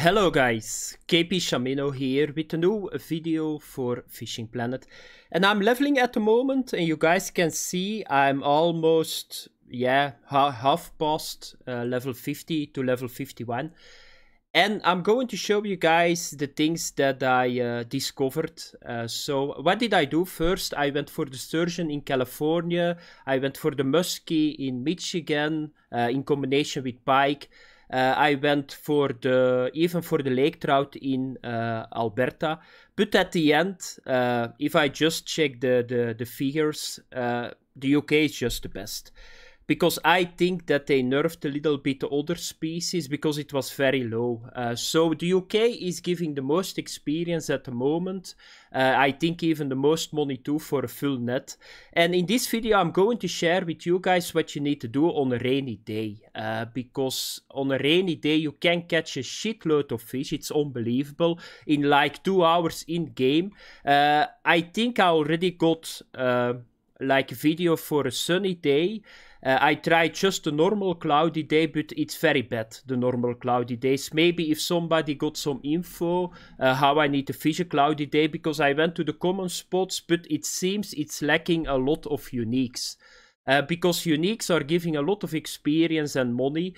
Hello guys, KP Shamino here with a new video for Fishing Planet and I'm leveling at the moment and you guys can see I'm almost yeah ha half past uh, level 50 to level 51 and I'm going to show you guys the things that I uh, discovered. Uh, so what did I do first? I went for the sturgeon in California, I went for the muskie in Michigan uh, in combination with pike Eh, I went for the even for the lake trout in eh, Alberta, but at the end, eh, if I just check the the, the figures, the UK is just the best because I think that they nerfed a little bit the other species because it was very low. Uh, so the UK is giving the most experience at the moment. Uh, I think even the most money too for a full net. And in this video, I'm going to share with you guys what you need to do on a rainy day. Uh, because on a rainy day, you can catch a shitload of fish. It's unbelievable. In like two hours in game. Uh, I think I already got uh, like video for a sunny day uh, I tried just a normal cloudy day, but it's very bad, the normal cloudy days. Maybe if somebody got some info uh, how I need to fish a cloudy day, because I went to the common spots, but it seems it's lacking a lot of uniques. Uh, because uniques are giving a lot of experience and money.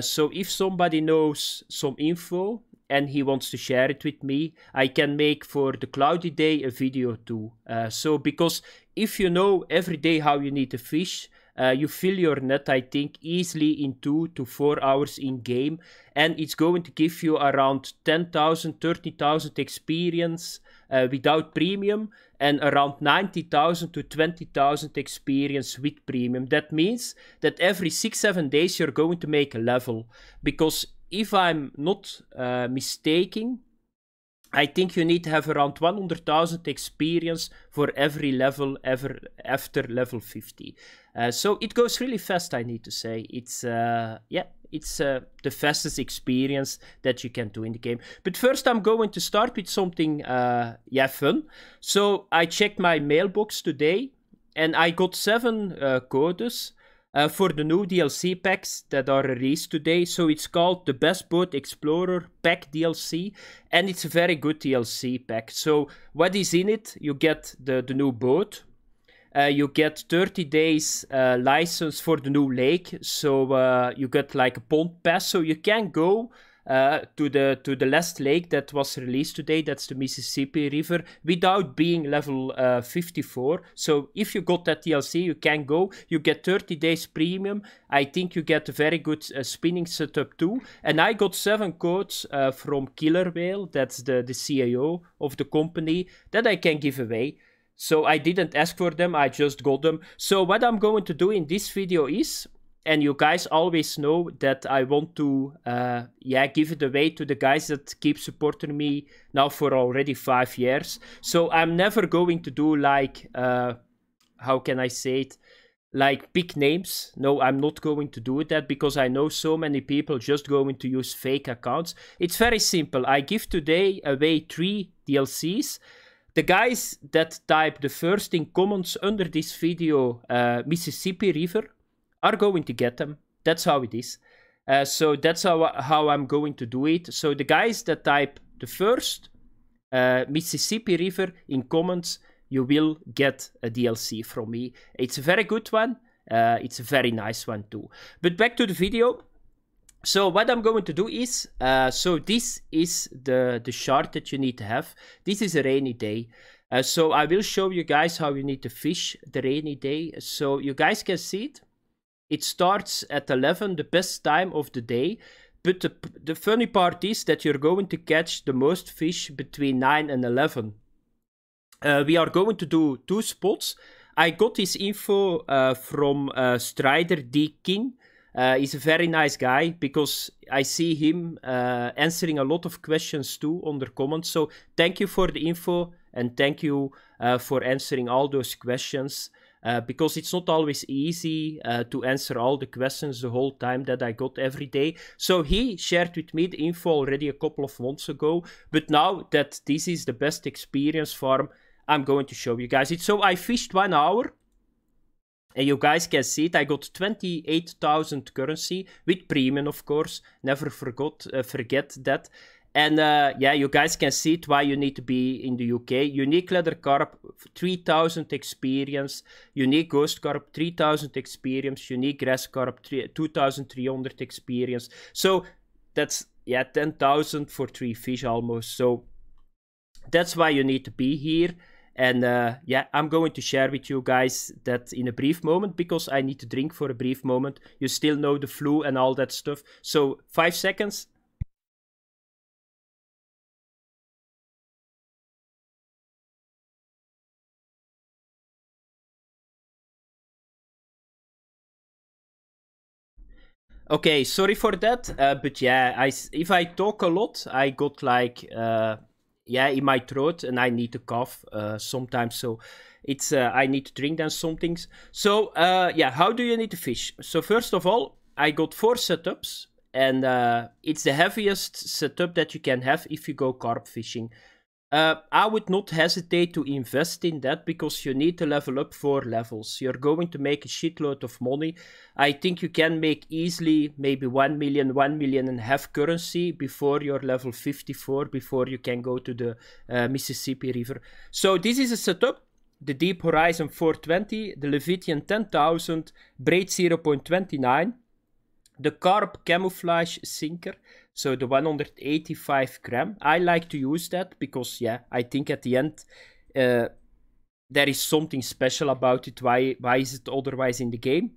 so if somebody knows some info, and he wants to share it with me, I can make for the cloudy day a video too. Uh, so because if you know every day how you need to fish, uh, you fill your net, I think, easily in two to four hours in game, and it's going to give you around 10,000, 30,000 experience uh, without premium, and around 90,000 to 20,000 experience with premium. That means that every six, seven days you're going to make a level, because if I'm not uh, mistaken, I think you need to have around 100,000 experience for every level ever after level 50. Uh, so it goes really fast, I need to say. It's, uh, yeah, it's uh, the fastest experience that you can do in the game. But first, I'm going to start with something, uh, yeah, fun. So I checked my mailbox today and I got seven uh, codes uh, for the new DLC packs that are released today. So it's called the Best Boat Explorer Pack DLC, and it's a very good DLC pack. So what is in it? You get the, the new boat. Uh, you get 30 days uh, license for the new lake, so uh, you get like a pond pass, so you can go uh, to the to the last lake that was released today. That's the Mississippi River, without being level uh, 54. So if you got that DLC, you can go. You get 30 days premium. I think you get a very good uh, spinning setup too. And I got seven codes uh, from Killer Whale. That's the the CIO of the company that I can give away. So I didn't ask for them, I just got them. So what I'm going to do in this video is and you guys always know that I want to, uh, yeah, give it away to the guys that keep supporting me now for already five years. So I'm never going to do like, uh, how can I say it? Like big names. No, I'm not going to do that because I know so many people just going to use fake accounts. It's very simple. I give today away three DLCs the guys that type the first in comments under this video uh, Mississippi River are going to get them. That's how it is. Uh, so that's how, how I'm going to do it. So the guys that type the first uh, Mississippi River in comments, you will get a DLC from me. It's a very good one. Uh, it's a very nice one too. But back to the video. So what I'm going to do is, uh, so this is the, the shard that you need to have. This is a rainy day. Uh, so I will show you guys how you need to fish the rainy day. So you guys can see it. It starts at 11, the best time of the day. But the, the funny part is that you're going to catch the most fish between 9 and 11. Uh, we are going to do two spots. I got this info uh, from uh, Strider D. King. Uh, he's a very nice guy because I see him uh, answering a lot of questions too on the comments. So thank you for the info and thank you uh, for answering all those questions. Uh, because it's not always easy uh, to answer all the questions the whole time that I got every day. So he shared with me the info already a couple of months ago, but now that this is the best experience farm, I'm going to show you guys it. So I fished one hour. And you guys can see it, I got 28,000 currency, with premium of course, never forgot, uh, forget that. And uh, yeah, you guys can see it why you need to be in the UK. Unique Leather Carp, 3000 experience. Unique Ghost Carp, 3000 experience. Unique Grass Carp, 2300 experience. So that's, yeah, 10,000 for three fish almost. So that's why you need to be here. And uh, yeah, I'm going to share with you guys that in a brief moment because I need to drink for a brief moment. You still know the flu and all that stuff. So, five seconds, Okay, sorry for that. Uh, but yeah, I, if I talk a lot, I got like, uh, yeah, in my throat and I need to cough uh, sometimes. So it's, uh, I need to drink then some things. So uh, yeah, how do you need to fish? So first of all, I got four setups and uh, it's the heaviest setup that you can have if you go carp fishing. Uh, I would not hesitate to invest in that because you need to level up four levels. You're going to make a shitload of money. I think you can make easily maybe 1 million, 1 million and a half currency before you're level 54, before you can go to the uh, Mississippi River. So this is a setup. The Deep Horizon 420, the Levitian 10,000, Braid 0.29, the Carp Camouflage Sinker, so the 185 gram, I like to use that because, yeah, I think at the end uh, there is something special about it. Why, why is it otherwise in the game?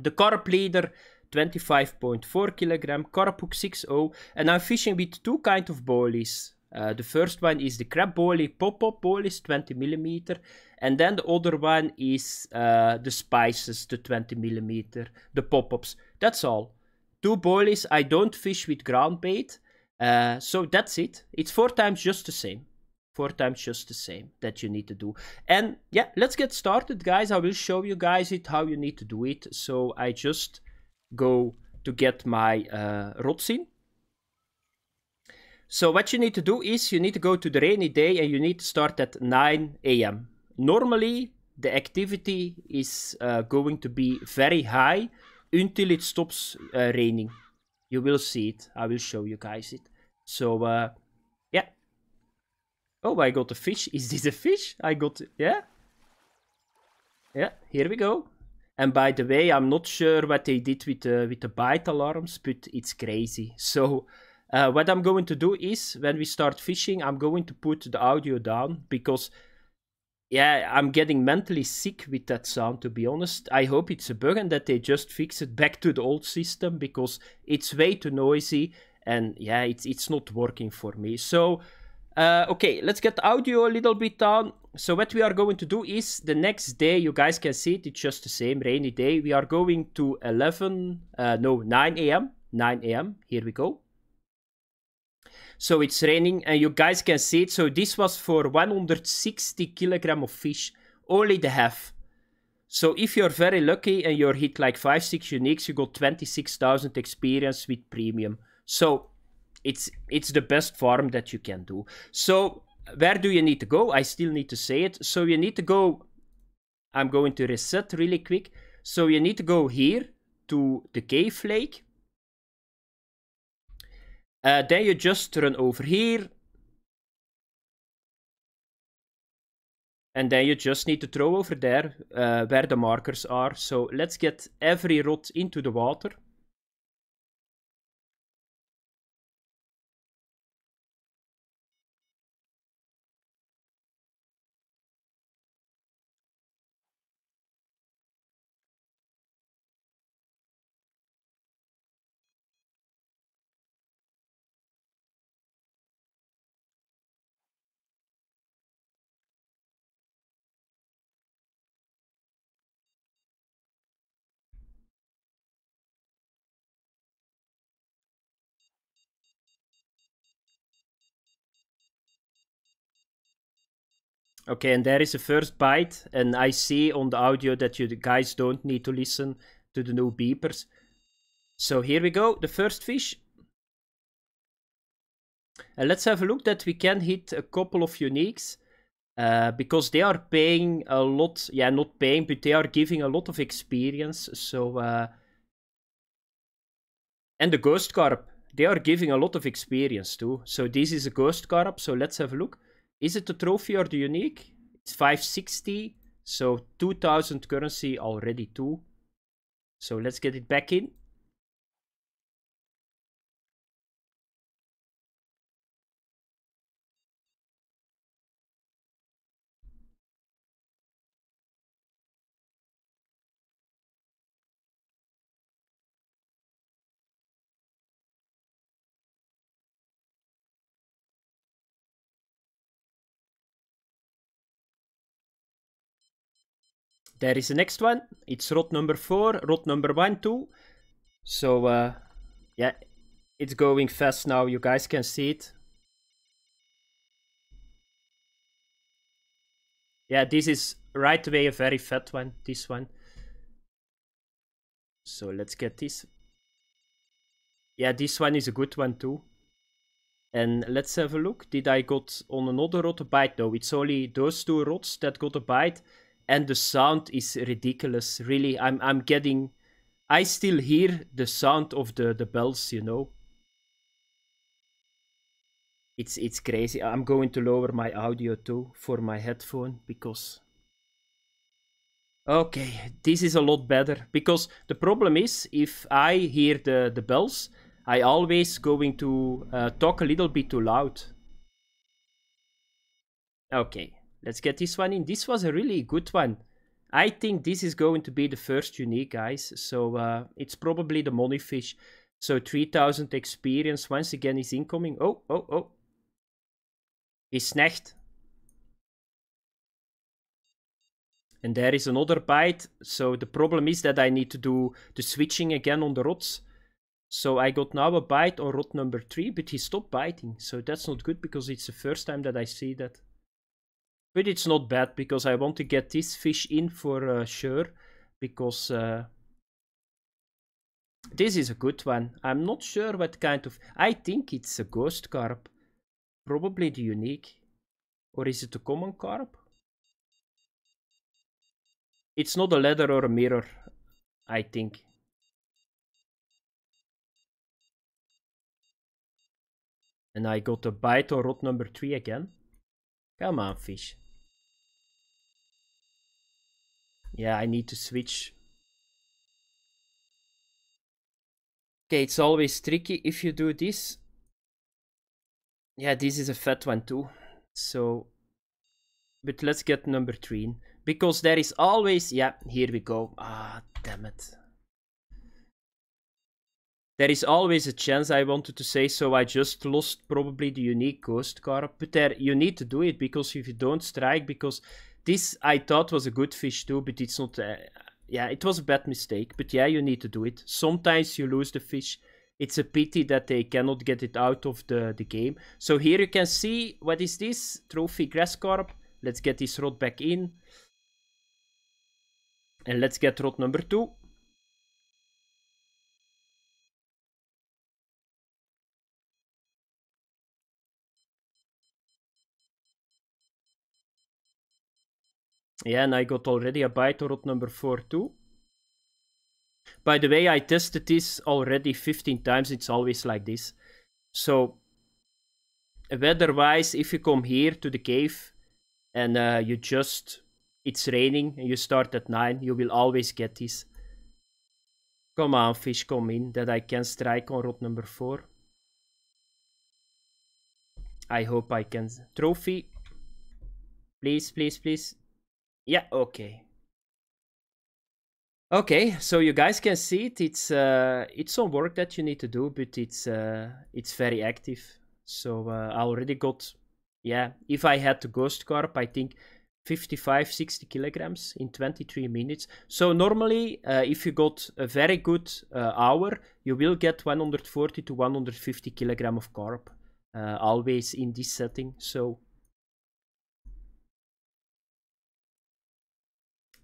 The carp leader, 25.4 kilogram, hook 6.0, and I'm fishing with two kind of boilies. Uh, the first one is the crab boilie, pop-up boilies, 20 millimeter, and then the other one is uh, the spices, the 20 millimeter, the pop-ups. That's all. Two boilies, I don't fish with ground bait. Uh, so that's it. It's four times just the same. Four times just the same that you need to do. And yeah, let's get started, guys. I will show you guys it, how you need to do it. So I just go to get my uh, rods in. So what you need to do is you need to go to the rainy day and you need to start at 9 a.m. Normally, the activity is uh, going to be very high until it stops uh, raining. You will see it. I will show you guys it. So, uh, yeah. Oh, I got a fish. Is this a fish? I got, yeah. Yeah, here we go. And by the way, I'm not sure what they did with the, uh, with the bite alarms, but it's crazy. So, uh, what I'm going to do is, when we start fishing, I'm going to put the audio down, because yeah, I'm getting mentally sick with that sound, to be honest. I hope it's a bug and that they just fix it back to the old system because it's way too noisy and yeah, it's, it's not working for me. So, uh, okay, let's get audio a little bit down. So what we are going to do is the next day, you guys can see it, it's just the same rainy day. We are going to 11, uh, no, 9 a.m., 9 a.m., here we go. So it's raining and you guys can see it. So this was for 160 kilogram of fish, only the half. So if you're very lucky and you're hit like 5, 6 uniques, you got 26,000 experience with premium. So it's, it's the best farm that you can do. So where do you need to go? I still need to say it. So you need to go, I'm going to reset really quick. So you need to go here to the cave lake uh, eh, then you just run over here. And then you just need to throw over there uh, where the markers are. So let's get every rod into the water. Okay, and there is the first bite, and I see on the audio that you guys don't need to listen to the new beepers. So here we go, the first fish. And let's have a look that we can hit a couple of uniques. Uh, because they are paying a lot, yeah, not paying, but they are giving a lot of experience. So, uh... and the ghost carp, they are giving a lot of experience too. So this is a ghost carp. So let's have a look. Is it a trophy or the unique? It's 560, so 2000 currency already too. So let's get it back in. There is the next one. It's rod number four, rod number one, two. So, uh, yeah, it's going fast now. You guys can see it. Yeah, this is right away a very fat one, this one. So let's get this. Yeah, this one is a good one too. And let's have a look. Did I got on another rod a bite? No, it's only those two rods that got a bite and the sound is ridiculous. Really, I'm I'm getting, I still hear the sound of the the bells. You know, it's it's crazy. I'm going to lower my audio too for my headphone because. Okay, this is a lot better because the problem is if I hear the the bells, I always going to uh, talk a little bit too loud. Okay. Let's get this one in. This was a really good one. I think this is going to be the first unique, guys. So uh, it's probably the money fish. So 3000 experience once again is incoming. Oh, oh, oh. Is Snecht. And there is another bite. So the problem is that I need to do the switching again on the rods. So I got now a bite on rod number 3, but he stopped biting. So that's not good because it's the first time that I see that. But it's not bad because I want to get this fish in for uh, sure because uh, this is a good one. I'm not sure what kind of... I think it's a ghost carp. Probably the unique. Or is it a common carp? It's not a ladder or a mirror, I think. And I got a bite on rod number 3 again. Come on, fish. Yeah, I need to switch. Okay, it's always tricky if you do this. Yeah, this is a fat one too. So, but let's get number three in. Because there is always, yeah, here we go. Ah, damn it. There is always a chance I wanted to say, so I just lost probably the unique ghost card. But there, you need to do it because if you don't strike, because this I thought was a good fish too, but it's not. Uh, yeah, it was a bad mistake. But yeah, you need to do it. Sometimes you lose the fish. It's a pity that they cannot get it out of the, the game. So here you can see, what is this? Trophy grass carp. Let's get this rod back in. And let's get rod number two. Yeah, and I got already a byte rot number 4 too. By the way, I tested this already 15 times. It's always like this. So, weather-wise, if you come here to the cave and uh, you just... It's raining and you start at 9, you will always get this. Come on, fish, come in, that I can strike on rod number 4. I hope I can... Trophy. Please, please, please. Yeah, okay. Okay, so you guys can see it. It's uh, it's some work that you need to do, but it's uh, it's very active. So uh, I already got, yeah. If I had the Ghost Carp, I think 55, 60 kilograms in 23 minutes. So normally, uh, if you got a very good uh, hour, you will get 140 to 150 kilogram of carp. Uh, always in this setting. So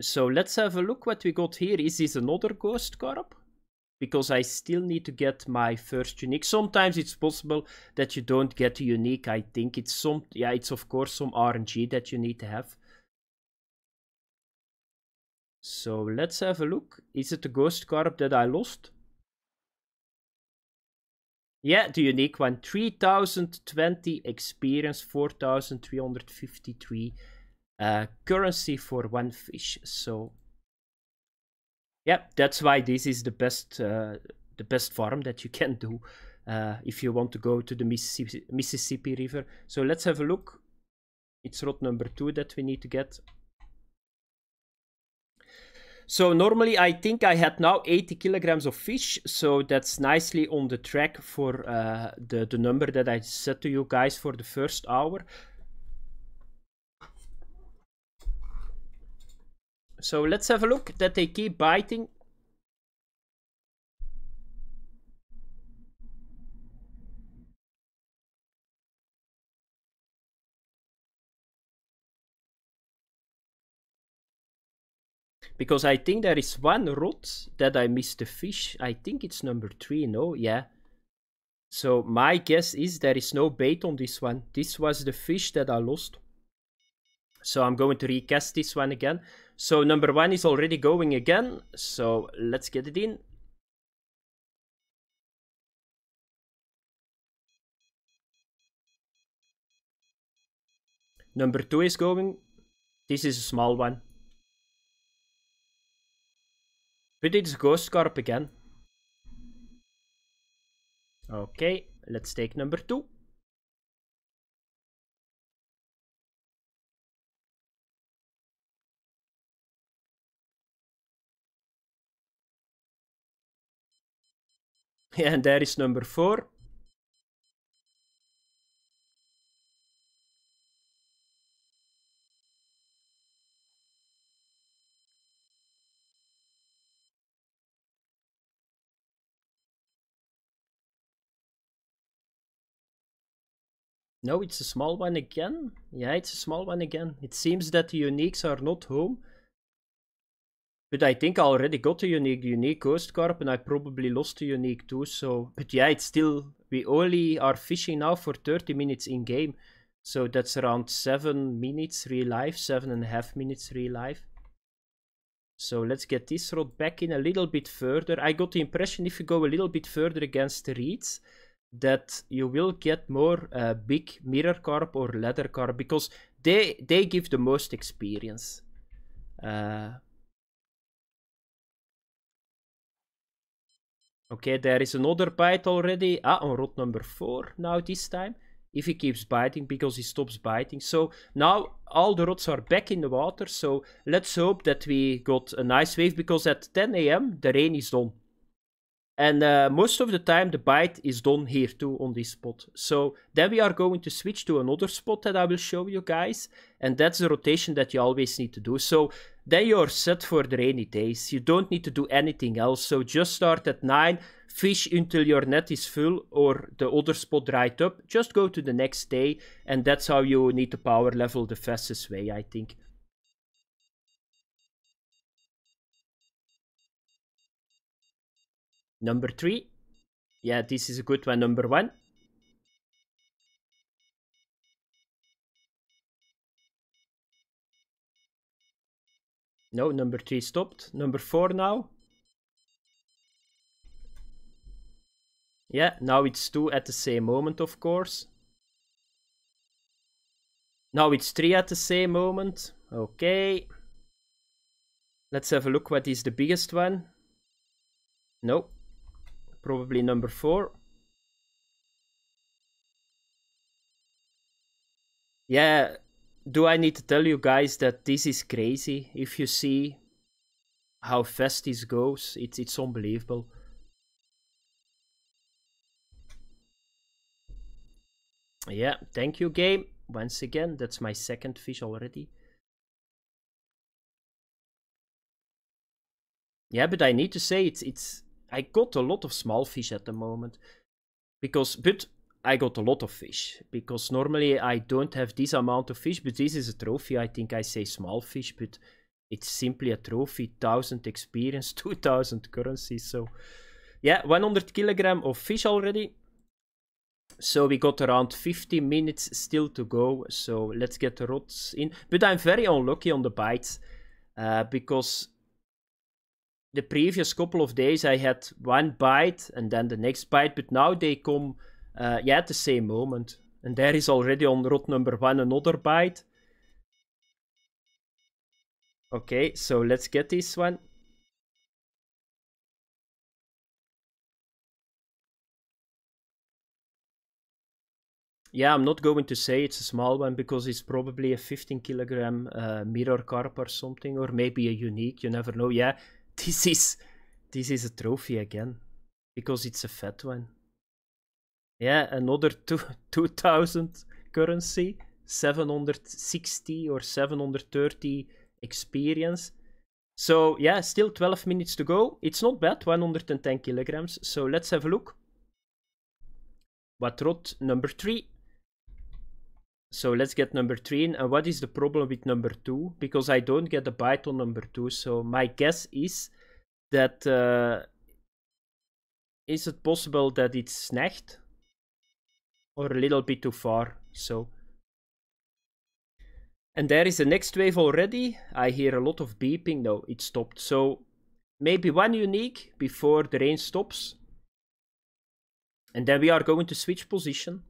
So let's have a look what we got here. Is this another ghost carp? Because I still need to get my first unique. Sometimes it's possible that you don't get a unique. I think it's some, yeah, it's of course some RNG that you need to have. So let's have a look. Is it the ghost carp that I lost? Yeah, the unique one. 3020 experience, 4353 uh, currency for one fish. So, yeah, that's why this is the best uh, the best farm that you can do uh, if you want to go to the Mississippi, Mississippi River. So let's have a look. It's rod number two that we need to get. So normally I think I had now 80 kilograms of fish, so that's nicely on the track for uh, the, the number that I said to you guys for the first hour. So let's have a look that they keep biting. Because I think there is one rod that I missed the fish. I think it's number three, no? Yeah. So my guess is there is no bait on this one. This was the fish that I lost. So I'm going to recast this one again. So number one is already going again. So let's get it in. Number two is going. This is a small one. But it's Ghost Corp again. Okay, let's take number two. and there is number four. No, it's a small one again. Yeah, it's a small one again. It seems that the uniques are not home but I think I already got a unique, unique ghost Carp, and I probably lost a unique too, so... But yeah, it's still... We only are fishing now for 30 minutes in-game. So that's around 7 minutes real life, 7.5 minutes real life. So let's get this rod back in a little bit further. I got the impression if you go a little bit further against the reeds, that you will get more uh, big mirror carp or leather carp, because they, they give the most experience. Uh, Okay, there is another bite already. Ah, on rot number four now this time. If he keeps biting, because he stops biting. So now all the rods are back in the water. So let's hope that we got a nice wave, because at 10 a.m. the rain is done. And uh, most of the time the bite is done here too on this spot. So then we are going to switch to another spot that I will show you guys. And that's the rotation that you always need to do. So then you're set for the rainy days. You don't need to do anything else. So just start at 9, fish until your net is full or the other spot dried up. Just go to the next day. And that's how you need to power level the fastest way, I think. Number three. Yeah, this is a good one. Number one. No, number three stopped. Number four now. Yeah, now it's two at the same moment, of course. Now it's three at the same moment. Okay. Let's have a look what is the biggest one. No, probably number four. Yeah, do I need to tell you guys that this is crazy? If you see how fast this goes, it's, it's unbelievable. Yeah, thank you game. Once again, that's my second fish already. Yeah, but I need to say it's it's I got a lot of small fish at the moment because but I got a lot of fish because normally I don't have this amount of fish, but this is a trophy. I think I say small fish, but it's simply a trophy. Thousand experience, two thousand currency. So, yeah, 100 kilogram of fish already. So we got around 50 minutes still to go. So let's get the rods in. But I'm very unlucky on the bites uh, because the previous couple of days I had one bite and then the next bite, but now they come uh, yeah, at the same moment. And there is already on rod number one another bite. Okay, so let's get this one. Yeah, I'm not going to say it's a small one because it's probably a 15 kilogram uh, mirror carp or something, or maybe a unique, you never know. Yeah, This is this is a trophy again because it's a fat one. Yeah, another two, 2000 currency, 760 or 730 experience. So yeah, still 12 minutes to go. It's not bad, 110 kilograms. So let's have a look. What Watrot number three. So let's get number three And what is the problem with number two? Because I don't get a byte on number two. So my guess is that uh, is it possible that it's snagged or a little bit too far? So. And there is the next wave already. I hear a lot of beeping. No, it stopped. So maybe one unique before the rain stops. And then we are going to switch position.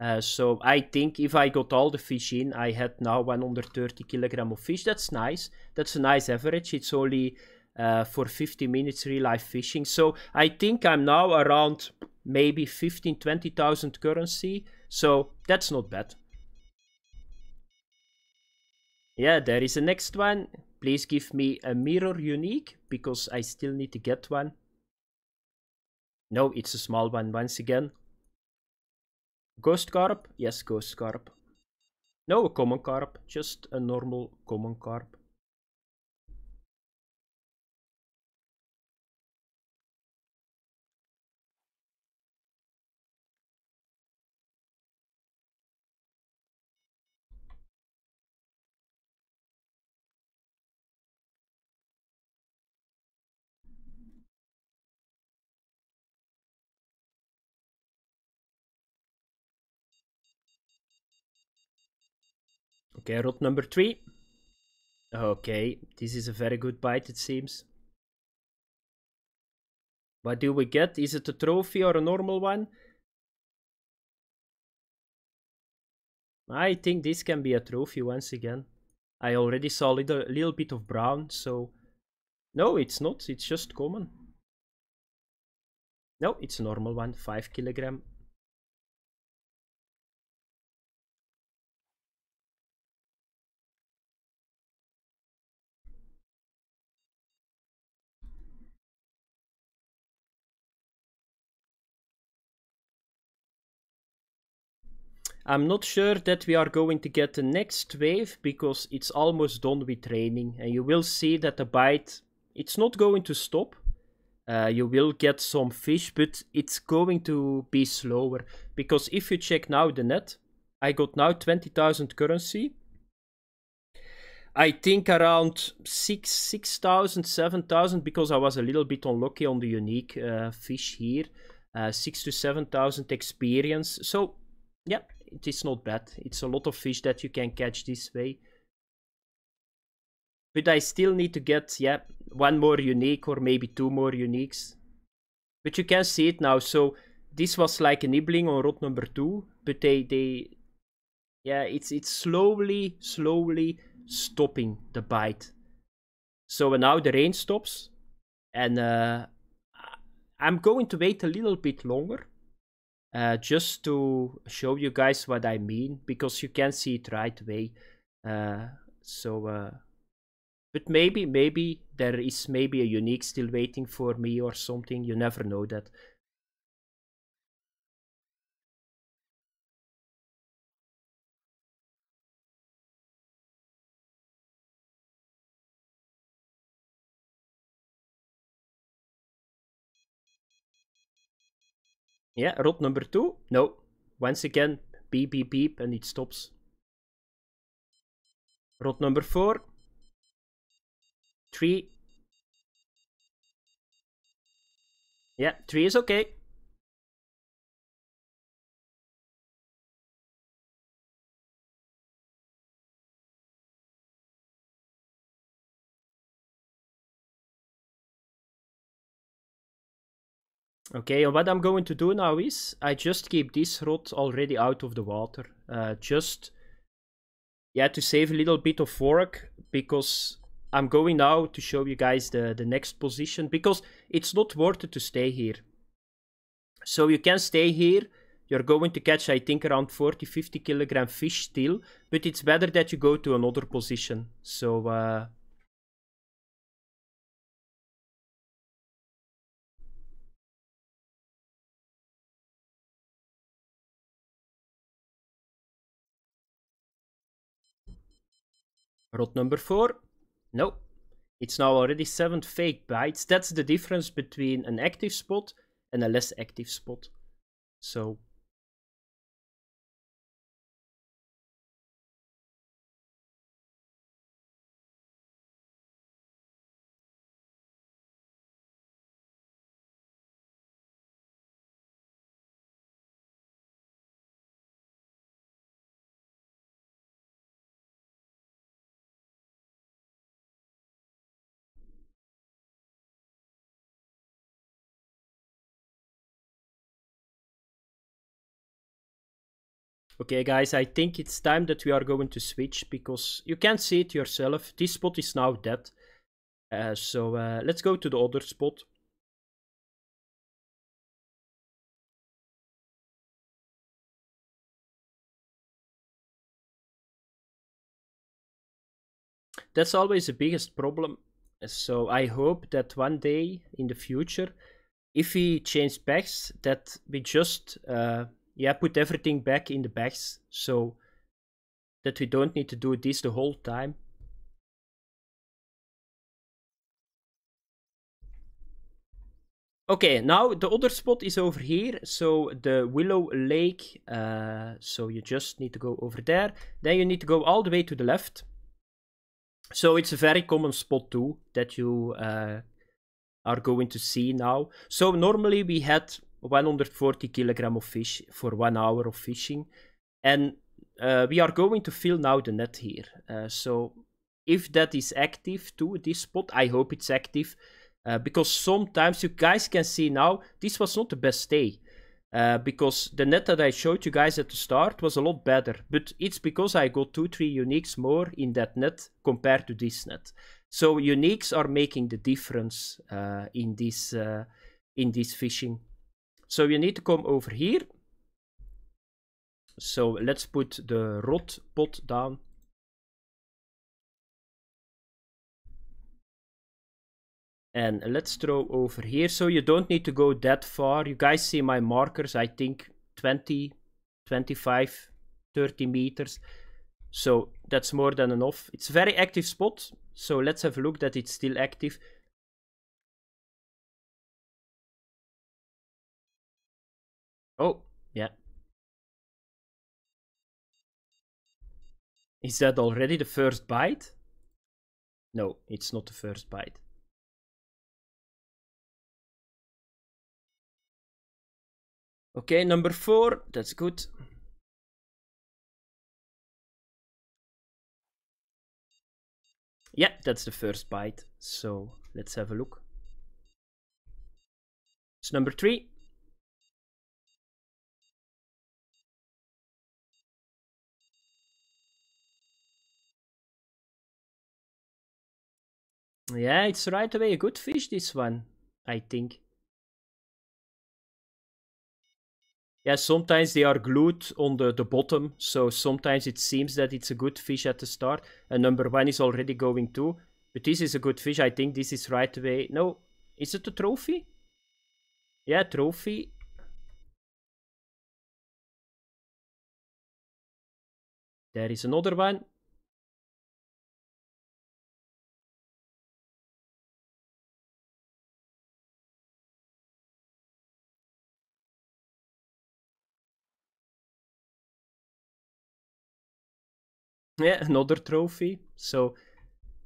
Uh, so I think if I got all the fish in, I had now 130 kilogram of fish. That's nice. That's a nice average. It's only uh, for 50 minutes real life fishing. So I think I'm now around maybe 15, 20,000 currency. So that's not bad. Yeah, there is a next one. Please give me a mirror unique because I still need to get one. No, it's a small one once again. Ghost carp? Yes, ghost carp. No, a common carp. Just a normal common carp. Okay, number three. Okay, this is a very good bite, it seems. What do we get? Is it a trophy or a normal one? I think this can be a trophy once again. I already saw a little, little bit of brown, so... No, it's not. It's just common. No, it's a normal one. 5 kilogram. I'm not sure that we are going to get the next wave because it's almost done with training and you will see that the bite, it's not going to stop. Uh, you will get some fish, but it's going to be slower because if you check now the net, I got now 20,000 currency. I think around 6, 6,000, 7,000 because I was a little bit unlucky on the unique uh, fish here. Uh, 6 to 7,000 experience. So, yeah, it is not bad. It's a lot of fish that you can catch this way. But I still need to get, yeah, one more unique or maybe two more uniques. But you can see it now. So this was like a nibbling on rod number two, but they, they, yeah, it's, it's slowly, slowly stopping the bite. So uh, now the rain stops and uh, I'm going to wait a little bit longer uh, just to show you guys what I mean because you can see it right away uh, so uh, but maybe maybe there is maybe a unique still waiting for me or something you never know that Yeah, route number two. No. Once again, beep, beep, beep, and it stops. Route number four. Three. Yeah, three is okay. Okay, and what I'm going to do now is I just keep this rod already out of the water. Uh, just, yeah, to save a little bit of work because I'm going now to show you guys the, the next position because it's not worth it to stay here. So you can stay here. You're going to catch, I think, around 40, 50 kilogram fish still, but it's better that you go to another position. So, uh, Rot number four. No. It's now already seven fake bytes. That's the difference between an active spot and a less active spot. So Okay, guys, I think it's time that we are going to switch because you can see it yourself. This spot is now dead. Uh, so uh, let's go to the other spot. That's always the biggest problem. So I hope that one day in the future, if we change packs, that we just... Uh, yeah, put everything back in the bags so that we don't need to do this the whole time. Okay, now the other spot is over here, so the Willow Lake, uh, so you just need to go over there. Then you need to go all the way to the left. So it's a very common spot too, that you uh, are going to see now. So normally we had 140 kilogram of fish for one hour of fishing. And uh, we are going to fill now the net here. Uh, so if that is active to this spot, I hope it's active. Uh, because sometimes you guys can see now, this was not the best day. Uh, because the net that I showed you guys at the start was a lot better. But it's because I got 2-3 uniques more in that net compared to this net. So uniques are making the difference uh, in, this, uh, in this fishing. So you need to come over here. So let's put the rot pot down. And let's throw over here. So you don't need to go that far. You guys see my markers, I think 20, 25, 30 meters. So that's more than enough. It's very active spot. So let's have a look that it's still active. Oh, yeah. Is that already the first bite? No, it's not the first bite. Okay, number four, that's good. Yeah, that's the first bite. So let's have a look. It's number three. Yeah, it's right away a good fish, this one, I think. Yeah, sometimes they are glued on the, the bottom, so sometimes it seems that it's a good fish at the start. And number one is already going too. But this is a good fish, I think this is right away. No, is it a trophy? Yeah, trophy. There is another one. Yeah, another trophy. So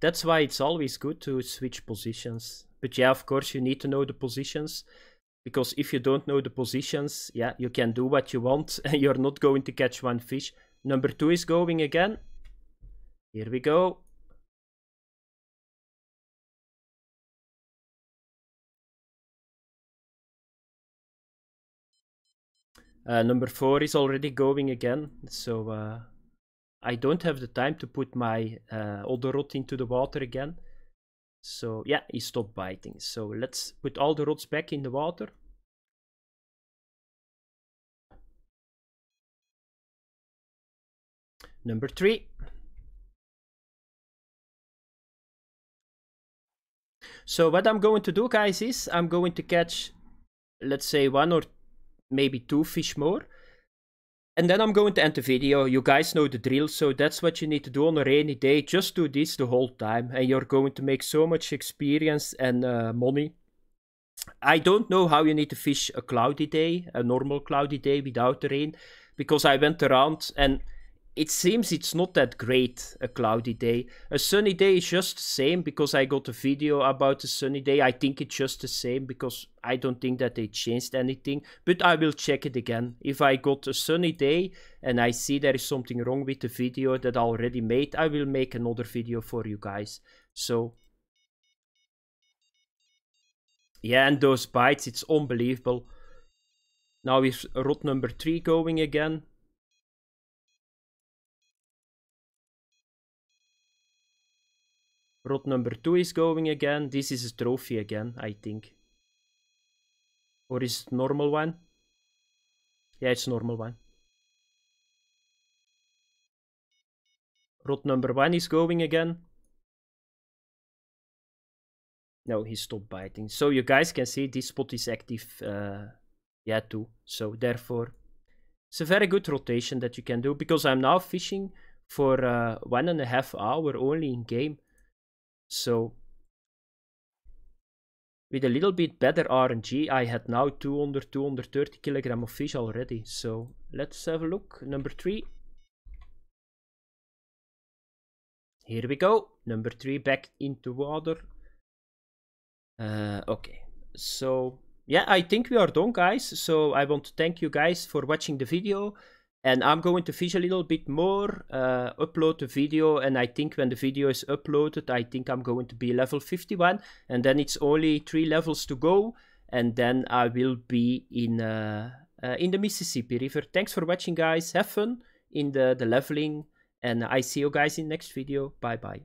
that's why it's always good to switch positions. But yeah, of course, you need to know the positions. Because if you don't know the positions, yeah, you can do what you want and you're not going to catch one fish. Number two is going again. Here we go. Uh, number four is already going again, so uh, I don't have the time to put my uh, the rod into the water again. So yeah, he stopped biting. So let's put all the rods back in the water. Number three. So what I'm going to do guys is I'm going to catch let's say one or maybe two fish more and then I'm going to end the video. You guys know the drill, so that's what you need to do on a rainy day. Just do this the whole time and you're going to make so much experience and uh, money. I don't know how you need to fish a cloudy day, a normal cloudy day without the rain, because I went around and it seems it's not that great a cloudy day. A sunny day is just the same because I got a video about a sunny day. I think it's just the same because I don't think that they changed anything, but I will check it again. If I got a sunny day and I see there is something wrong with the video that I already made, I will make another video for you guys. So yeah, and those bites, it's unbelievable. Now is rod number three going again. Rod number two is going again. This is a trophy again, I think. Or is it normal one? Yeah, it's normal one. Rod number one is going again. No, he stopped biting. So you guys can see this spot is active. Uh, yeah, too. So therefore, it's a very good rotation that you can do because I'm now fishing for uh, one and a half hour only in game. So with a little bit better RNG, I had now 200, 230 kilogram of fish already. So let's have a look. Number three. Here we go. Number three back into water. Uh, okay. So yeah, I think we are done guys. So I want to thank you guys for watching the video. And I'm going to fish a little bit more, uh, upload the video, and I think when the video is uploaded, I think I'm going to be level 51, and then it's only three levels to go, and then I will be in uh, uh, in the Mississippi River. Thanks for watching, guys. Have fun in the, the leveling, and I see you guys in next video. Bye-bye.